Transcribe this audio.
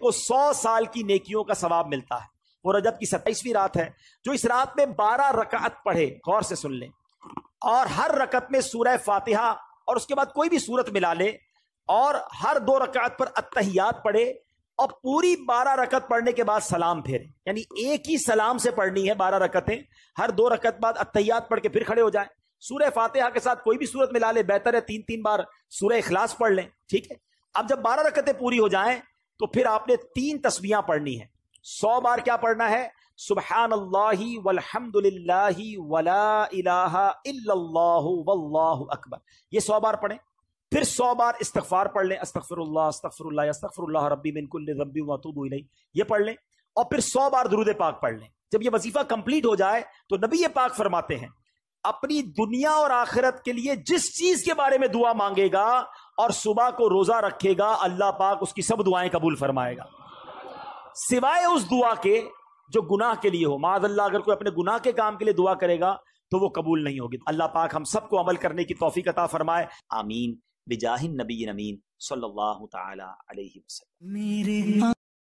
को सौ साल की नेकियों का सवाब मिलता है वो रजब की सत्ताईसवीं रात है जो इस रात में बारह रकत पढ़े गौर से सुन लें और हर रकत में सूरह फातिहा और उसके बाद कोई भी सूरत मिला ले और हर दो रकत पर अतहियात पढ़े और पूरी बारह रकत पढ़ने के बाद सलाम फेरे यानी एक ही सलाम से पढ़नी है बारह रकतें हर दो रकत बाद अतहियात पढ़ के फिर खड़े हो जाए सूर्य फातिहा के साथ कोई भी सूरत मिला ले बेहतर है तीन तीन बार सूर्य इखलास पढ़ लें ठीक है अब जब बारह रकतें पूरी हो जाएं तो फिर आपने तीन तस्वीर पढ़नी है सौ बार क्या पढ़ना है सुबहान अल्लाह अकबर ये सौ बार पढ़ें फिर सौ बार इस्तफार पढ़ लें अस्तफरल्ला अस्तफरल्ला अस्तफरल्ला रब्बी बिनकुल ये पढ़ लें और फिर सौ बार दरूद पाक पढ़ लें जब ये वजीफा कंप्लीट हो जाए तो नबी ये पाक फरमाते हैं अपनी दुनिया और आखिरत के लिए जिस चीज के बारे में दुआ मांगेगा और सुबह को रोजा रखेगा अल्लाह पाक उसकी सब दुआएं कबूल फरमाएगा सिवाय उस दुआ के जो गुनाह के लिए हो अल्लाह अगर कोई अपने गुनाह के काम के लिए दुआ करेगा तो वो कबूल नहीं होगी अल्लाह पाक हम सबको अमल करने की तोफ़ी कता फरमाए आमीन बिजाहिन नबी नमीन सल्लल्लाहु अलैहि वसल्लम